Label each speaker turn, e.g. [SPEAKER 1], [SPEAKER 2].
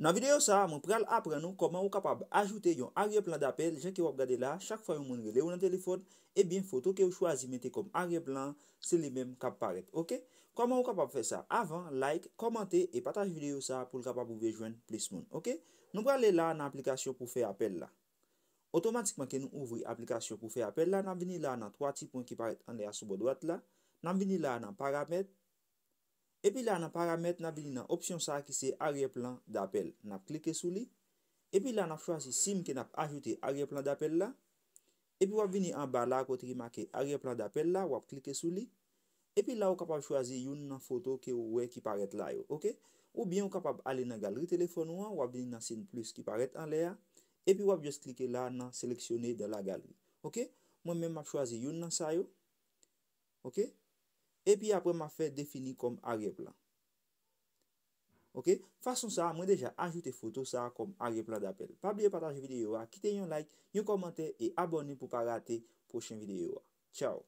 [SPEAKER 1] Nan videyo sa, moun pral apren nou koman wou kapab ajoute yon ariye plan d'apel. Lè gen ki wap gade la, chak fwa yon moun rele ou nan telefon, e bin foto ki wou chwazi mette kom ariye plan, se li menm kap paret. Koman wou kapab fè sa? Avan, like, komante, e pataj videyo sa pou l'kapab wou vejwen plis moun. Nou pral lè la nan aplikasyon pou fè apel la. Otomatikman ki nou ouvri aplikasyon pou fè apel la, nan vini la nan 3 tipon ki paret an lè a soubo dwat la. Nan vini la nan paramèt. E pi la nan paramet nan vini nan opsyon sa ki se arye plan d'apel nan ap klike sou li. E pi la nan ap chwazi sim ke nan ap ajute arye plan d'apel la. E pi wap vini an ba la kote ki make arye plan d'apel la wap klike sou li. E pi la wap kapab chwazi yon nan foto ke ou wey ki paret la yo. Ou bien wap kapab alin nan galeri telefon wap vini nan sin plus ki paret an le ya. E pi wap jes klike la nan seleksyone dan la galeri. Mwen men map chwazi yon nan sa yo. Ok? E pi apre ma fè defini kom ariè plan. Ok. Fason sa mwen deja ajoute foto sa kom ariè plan d'apel. Pa blye pataj videyo a. Kite yon like, yon komante e abonni pou pa rate prochen videyo a. Tchao.